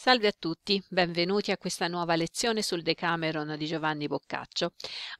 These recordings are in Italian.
Salve a tutti, benvenuti a questa nuova lezione sul Decameron di Giovanni Boccaccio.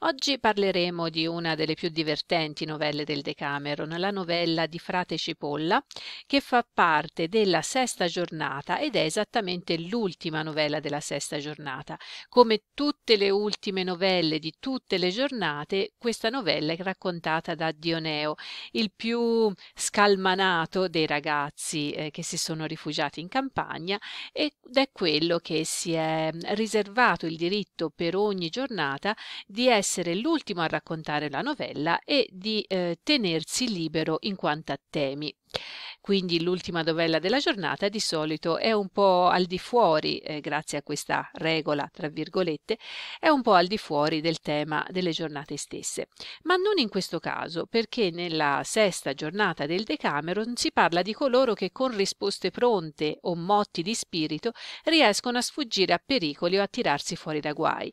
Oggi parleremo di una delle più divertenti novelle del Decameron, la novella di Frate Cipolla, che fa parte della sesta giornata ed è esattamente l'ultima novella della sesta giornata. Come tutte le ultime novelle di tutte le giornate, questa novella è raccontata da Dioneo, il più scalmanato dei ragazzi eh, che si sono rifugiati in campagna e ed è quello che si è mhmm, riservato il diritto per ogni giornata di essere l'ultimo a raccontare la novella e di eh, tenersi libero in quanto a temi quindi l'ultima dovella della giornata di solito è un po' al di fuori, eh, grazie a questa regola, tra virgolette, è un po' al di fuori del tema delle giornate stesse. Ma non in questo caso, perché nella sesta giornata del Decameron si parla di coloro che con risposte pronte o motti di spirito riescono a sfuggire a pericoli o a tirarsi fuori da guai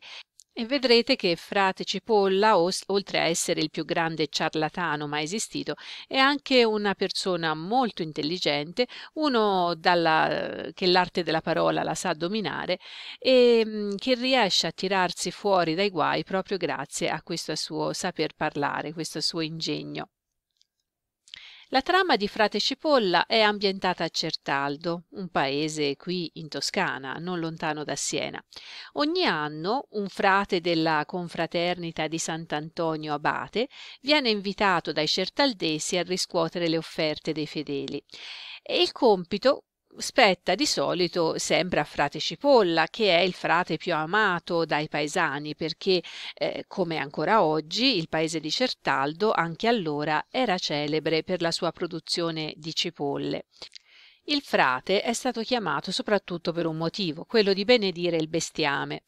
e vedrete che frate Cipolla, oltre a essere il più grande ciarlatano mai esistito, è anche una persona molto intelligente, uno dalla, che l'arte della parola la sa dominare e mm, che riesce a tirarsi fuori dai guai proprio grazie a questo suo saper parlare, questo suo ingegno. La trama di Frate Cipolla è ambientata a Certaldo, un paese qui in Toscana, non lontano da Siena. Ogni anno un frate della confraternita di Sant'Antonio Abate viene invitato dai certaldesi a riscuotere le offerte dei fedeli e il compito spetta di solito sempre a frate Cipolla, che è il frate più amato dai paesani, perché eh, come ancora oggi il paese di Certaldo anche allora era celebre per la sua produzione di cipolle. Il frate è stato chiamato soprattutto per un motivo, quello di benedire il bestiame.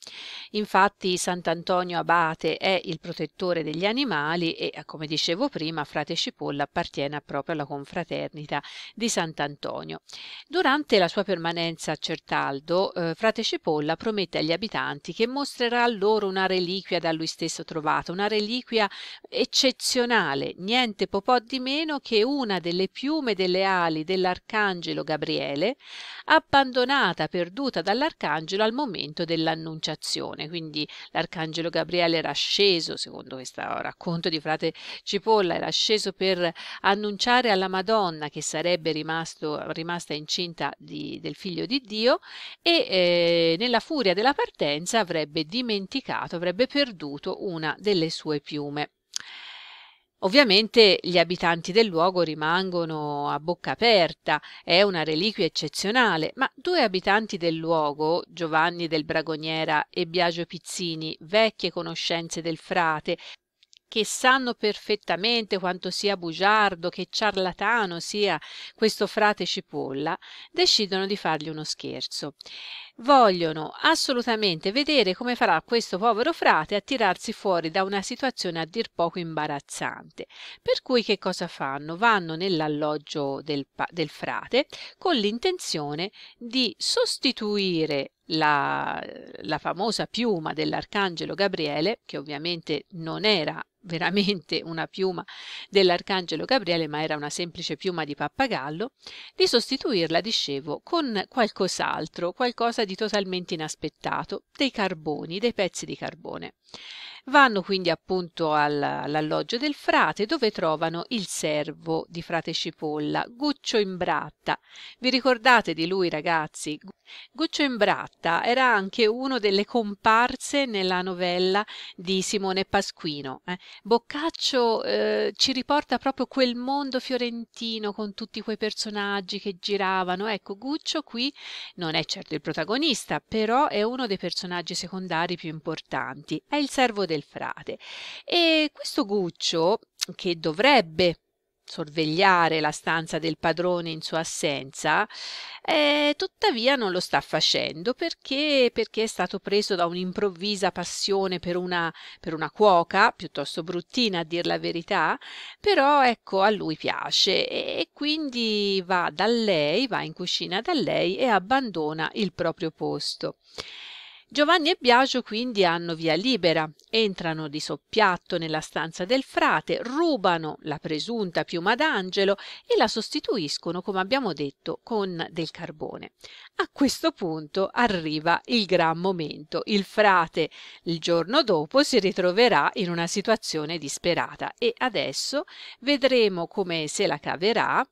Infatti Sant'Antonio Abate è il protettore degli animali e, come dicevo prima, frate Cipolla appartiene proprio alla confraternita di Sant'Antonio. Durante la sua permanenza a Certaldo, eh, frate Cipolla promette agli abitanti che mostrerà loro una reliquia da lui stesso trovata, una reliquia eccezionale, niente po' di meno che una delle piume delle ali dell'arcangelo Gabriele, abbandonata, perduta dall'arcangelo al momento dell'annunciazione. Quindi l'arcangelo Gabriele era sceso, secondo questo racconto di frate Cipolla, era sceso per annunciare alla Madonna che sarebbe rimasto, rimasta incinta di, del figlio di Dio e eh, nella furia della partenza avrebbe dimenticato, avrebbe perduto una delle sue piume. Ovviamente gli abitanti del luogo rimangono a bocca aperta, è una reliquia eccezionale, ma due abitanti del luogo, Giovanni del Bragoniera e Biagio Pizzini, vecchie conoscenze del frate, che sanno perfettamente quanto sia bugiardo, che ciarlatano sia questo frate cipolla, decidono di fargli uno scherzo vogliono assolutamente vedere come farà questo povero frate a tirarsi fuori da una situazione a dir poco imbarazzante. Per cui che cosa fanno? Vanno nell'alloggio del, del frate con l'intenzione di sostituire la, la famosa piuma dell'arcangelo Gabriele, che ovviamente non era veramente una piuma dell'arcangelo Gabriele, ma era una semplice piuma di pappagallo, di sostituirla, dicevo, con qualcos'altro, qualcosa di totalmente inaspettato dei carboni, dei pezzi di carbone. Vanno quindi appunto all'alloggio del frate dove trovano il servo di frate Cipolla, Guccio Imbratta. Vi ricordate di lui ragazzi? Guccio Imbratta era anche uno delle comparse nella novella di Simone Pasquino. Eh? Boccaccio eh, ci riporta proprio quel mondo fiorentino con tutti quei personaggi che giravano. Ecco, Guccio qui non è certo il protagonista, però è uno dei personaggi secondari più importanti. È il servo del del frate e questo guccio che dovrebbe sorvegliare la stanza del padrone in sua assenza, eh, tuttavia non lo sta facendo perché, perché è stato preso da un'improvvisa passione per una, per una cuoca, piuttosto bruttina a dir la verità, però ecco a lui piace e, e quindi va da lei, va in cucina da lei e abbandona il proprio posto. Giovanni e Biagio quindi hanno via libera, entrano di soppiatto nella stanza del frate, rubano la presunta piuma d'angelo e la sostituiscono, come abbiamo detto, con del carbone. A questo punto arriva il gran momento. Il frate il giorno dopo si ritroverà in una situazione disperata e adesso vedremo come se la caverà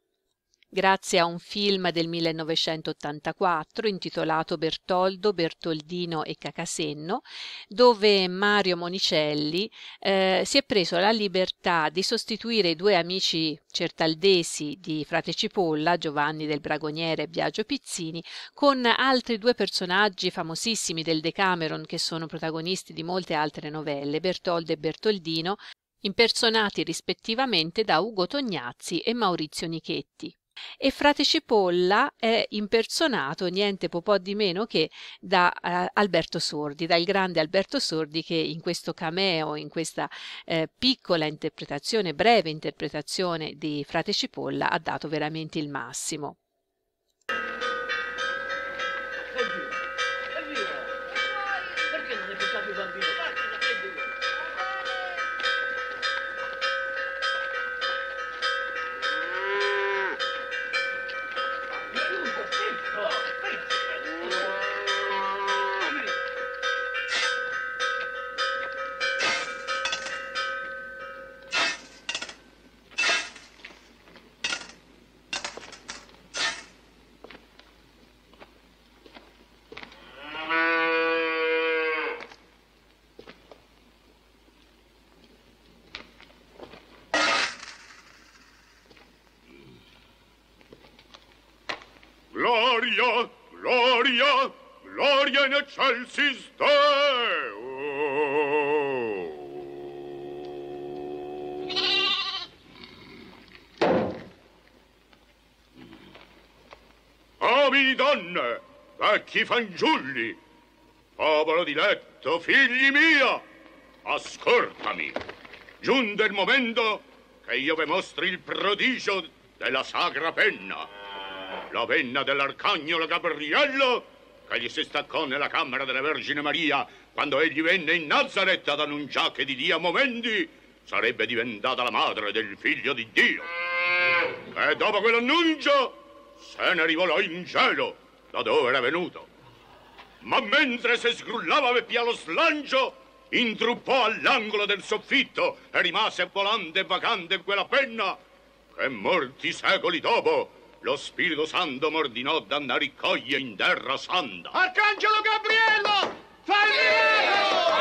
grazie a un film del 1984 intitolato Bertoldo, Bertoldino e Cacasenno, dove Mario Monicelli eh, si è preso la libertà di sostituire i due amici certaldesi di Frate Cipolla, Giovanni del Bragoniere e Biagio Pizzini, con altri due personaggi famosissimi del Decameron che sono protagonisti di molte altre novelle, Bertoldo e Bertoldino, impersonati rispettivamente da Ugo Tognazzi e Maurizio Nichetti. E Frate Cipolla è impersonato niente po' di meno che da eh, Alberto Sordi, dal grande Alberto Sordi che in questo cameo, in questa eh, piccola interpretazione, breve interpretazione di Frate Cipolla ha dato veramente il massimo. gloria, gloria, gloria in excelsis Deo. Abili donne, vecchi fanciulli, popolo diletto, figli mia, ascoltami. Giunde il momento che io vi mostri il prodigio della sacra penna la venna dell'arcagnolo Gabriello che gli si staccò nella camera della Vergine Maria quando egli venne in Nazareth ad annunciare che di lì a momenti sarebbe diventata la madre del figlio di Dio. E dopo quell'annuncio se ne rivolò in cielo da dove era venuto. Ma mentre si sgrullava per via lo slancio, intruppò all'angolo del soffitto e rimase volante e vacante quella penna che molti secoli dopo lo Spirito Santo m'ordinò d'andare ricoglie in terra santa. Arcangelo Gabriello! Falliero!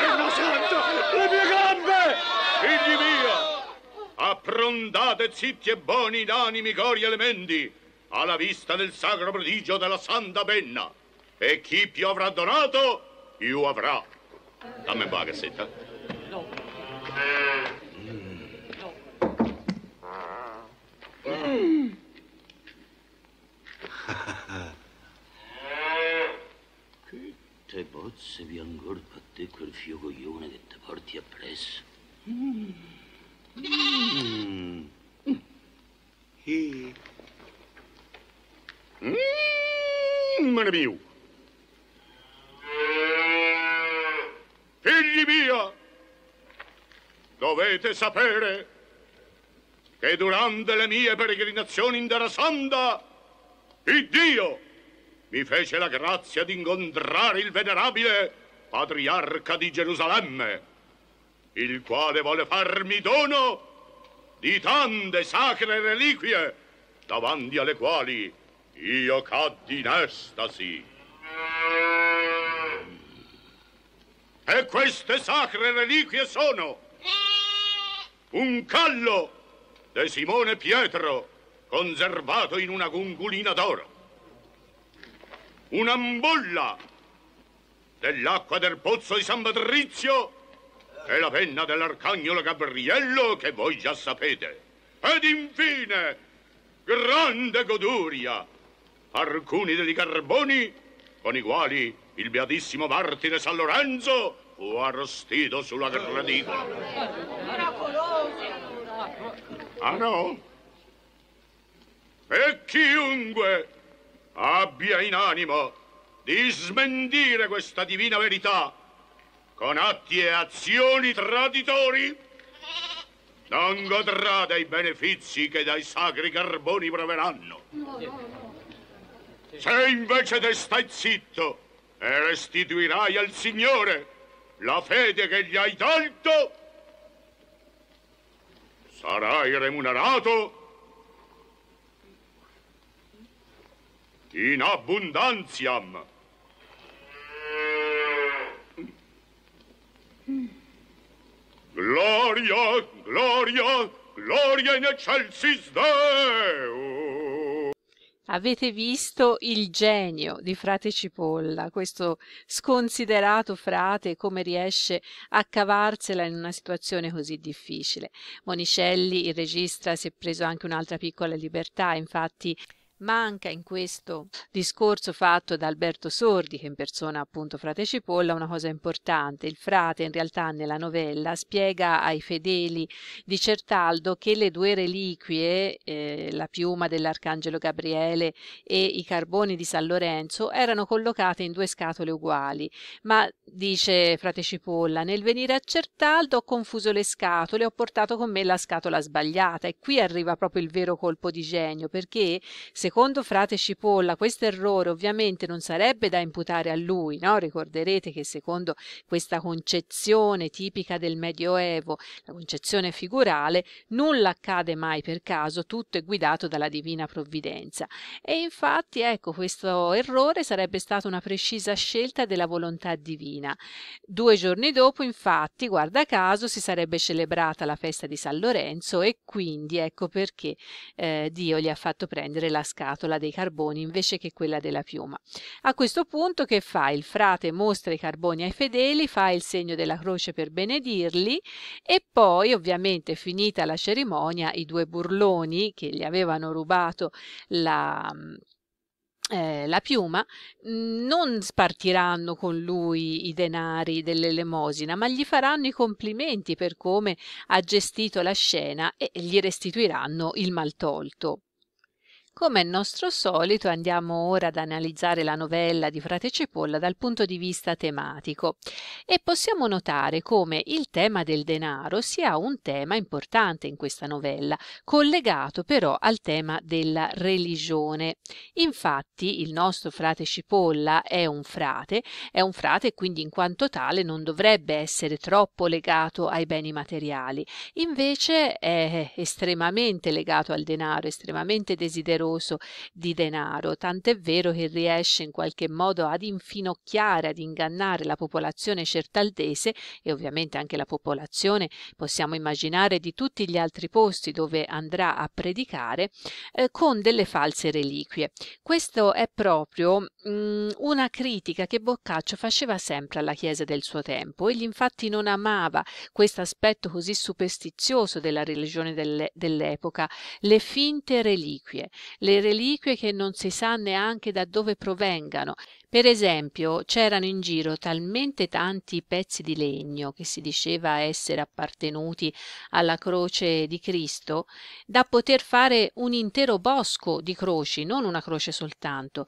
Terra santa! Le mie gambe! Figli mia! Approntate zitti e buoni d'animi, cori e elementi alla vista del sacro prodigio della santa penna. E chi più avrà donato, più avrà. Dammi un po' la cassetta. No. Eh. cozzevi ancora a te quel fio coglione che ti porti appresso. Mm. Mm. Mm. E... Mmm, mio! Figli mia, dovete sapere che durante le mie peregrinazioni in Terra Santa, il Dio mi fece la grazia di incontrare il venerabile patriarca di Gerusalemme, il quale volle farmi dono di tante sacre reliquie, davanti alle quali io caddi in estasi. E queste sacre reliquie sono un callo di Simone Pietro, conservato in una gungulina d'oro, un'ambulla dell'acqua del pozzo di San Patrizio e la penna dell'arcagnolo Gabriello che voi già sapete. Ed infine, grande goduria, alcuni degli carboni con i quali il beatissimo martire San Lorenzo fu arrostito sulla gradicola. Ah no? E chiunque abbia in animo di smentire questa divina verità con atti e azioni traditori, non godrà dei benefici che dai sacri carboni proveranno. Se invece te stai zitto e restituirai al Signore la fede che gli hai tolto, sarai remunerato in abundantiam. Gloria, gloria, gloria in excelsis Deo. Avete visto il genio di frate Cipolla, questo sconsiderato frate, come riesce a cavarsela in una situazione così difficile. Monicelli, il regista, si è preso anche un'altra piccola libertà, infatti Manca in questo discorso fatto da Alberto Sordi, che in persona appunto frate Cipolla, una cosa importante. Il frate in realtà nella novella spiega ai fedeli di Certaldo che le due reliquie, eh, la piuma dell'Arcangelo Gabriele e i carboni di San Lorenzo, erano collocate in due scatole uguali. Ma, dice frate Cipolla, nel venire a Certaldo ho confuso le scatole, ho portato con me la scatola sbagliata e qui arriva proprio il vero colpo di genio, perché, se Secondo frate Cipolla, questo errore ovviamente non sarebbe da imputare a lui, no? ricorderete che secondo questa concezione tipica del Medioevo, la concezione figurale, nulla accade mai per caso, tutto è guidato dalla divina provvidenza. E infatti, ecco, questo errore sarebbe stata una precisa scelta della volontà divina. Due giorni dopo, infatti, guarda caso, si sarebbe celebrata la festa di San Lorenzo e quindi ecco perché eh, Dio gli ha fatto prendere la scala scatola dei carboni invece che quella della piuma. A questo punto che fa? Il frate mostra i carboni ai fedeli, fa il segno della croce per benedirli e poi ovviamente finita la cerimonia i due burloni che gli avevano rubato la, mm, eh, la piuma, mm, non spartiranno con lui i denari dell'elemosina, ma gli faranno i complimenti per come ha gestito la scena e gli restituiranno il mal tolto. Come è nostro solito andiamo ora ad analizzare la novella di Frate Cipolla dal punto di vista tematico e possiamo notare come il tema del denaro sia un tema importante in questa novella, collegato però al tema della religione. Infatti il nostro frate Cipolla è un frate, è un frate e quindi in quanto tale non dovrebbe essere troppo legato ai beni materiali, invece è estremamente legato al denaro, estremamente desideroso numeroso di denaro, tant'è vero che riesce in qualche modo ad infinocchiare, ad ingannare la popolazione certaldese e ovviamente anche la popolazione, possiamo immaginare, di tutti gli altri posti dove andrà a predicare, eh, con delle false reliquie. Questo è proprio mh, mm, una critica che Boccaccio faceva sempre alla Chiesa del suo tempo. Egli infatti non amava questo aspetto così superstizioso della religione dell'epoca, le finte reliquie, le reliquie che non si sa neanche da dove provengano. Per esempio, c'erano in giro talmente tanti pezzi di legno che si diceva essere appartenuti alla croce di Cristo, da poter fare un intero bosco di croci, non una croce soltanto.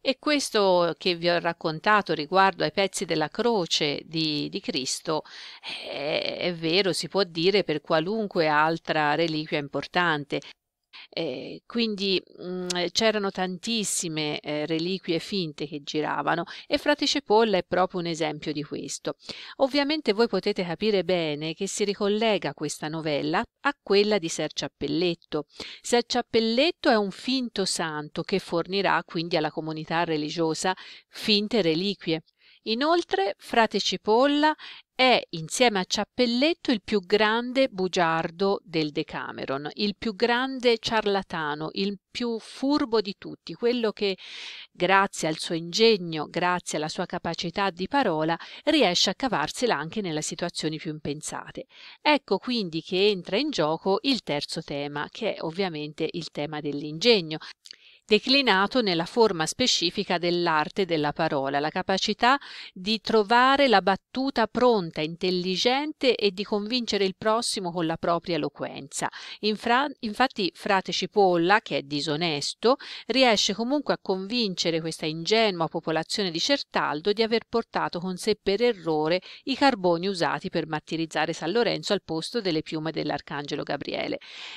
E questo che vi ho raccontato riguardo ai pezzi della croce di, di Cristo è, eh, è vero, si può dire per qualunque altra reliquia importante. Eh, quindi mh, mhmm, c'erano tantissime eh, reliquie finte che giravano e Frate Cepolla è proprio un esempio di questo. Ovviamente voi potete capire bene che si ricollega questa novella a quella di Ser Ciappelletto. Ser Ciappelletto è un finto santo che fornirà quindi alla comunità religiosa finte reliquie Inoltre Frate Cipolla è insieme a Ciappelletto il più grande bugiardo del Decameron, il più grande ciarlatano, il più furbo di tutti, quello che grazie al suo ingegno, grazie alla sua capacità di parola, riesce a cavarsela anche nelle situazioni più impensate. Ecco quindi che entra in gioco il terzo tema, che è ovviamente il tema dell'ingegno, declinato nella forma specifica dell'arte della parola, la capacità di trovare la battuta pronta, intelligente e di convincere il prossimo con la propria eloquenza. Infra, infatti frate Cipolla, che è disonesto, riesce comunque a convincere questa ingenua popolazione di Certaldo di aver portato con sé per errore i carboni usati per martirizzare San Lorenzo al posto delle piume dell'arcangelo Gabriele.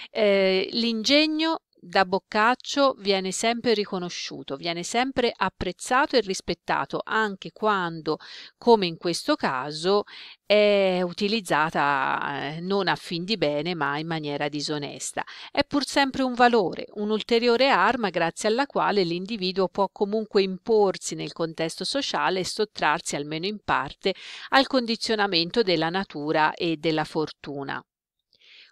Eh, l'ingegno da Boccaccio viene sempre riconosciuto, viene sempre apprezzato e rispettato, anche quando, come in questo caso, è utilizzata eh, non a fin di bene, ma in maniera disonesta. È pur sempre un valore, un'ulteriore arma grazie alla quale l'individuo può comunque imporsi nel contesto sociale e sottrarsi almeno in parte al condizionamento della natura e della fortuna.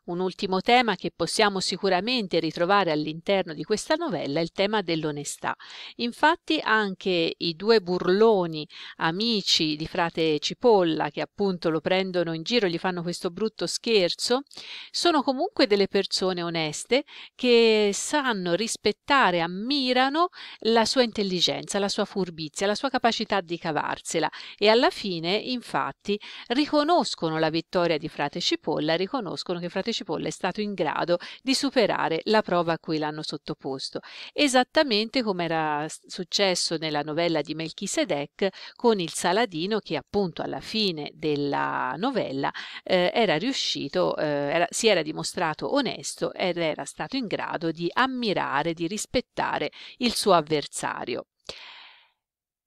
Un ultimo tema che possiamo sicuramente ritrovare all'interno di questa novella è il tema dell'onestà. Infatti anche i due burloni amici di frate Cipolla che appunto lo prendono in giro, gli fanno questo brutto scherzo, sono comunque delle persone oneste che sanno rispettare, ammirano la sua intelligenza, la sua furbizia, la sua capacità di cavarsela e alla fine infatti riconoscono la vittoria di frate Cipolla, riconoscono che frate Cipolla cipolla è stato in grado di superare la prova a cui l'hanno sottoposto, esattamente come era successo nella novella di Melchisedec con il Saladino che appunto alla fine della novella eh, era riuscito, eh, era, si era dimostrato onesto ed era stato in grado di ammirare, di rispettare il suo avversario.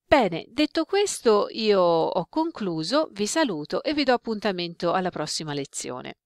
Bene, detto questo io ho concluso, vi saluto e vi do appuntamento alla prossima lezione.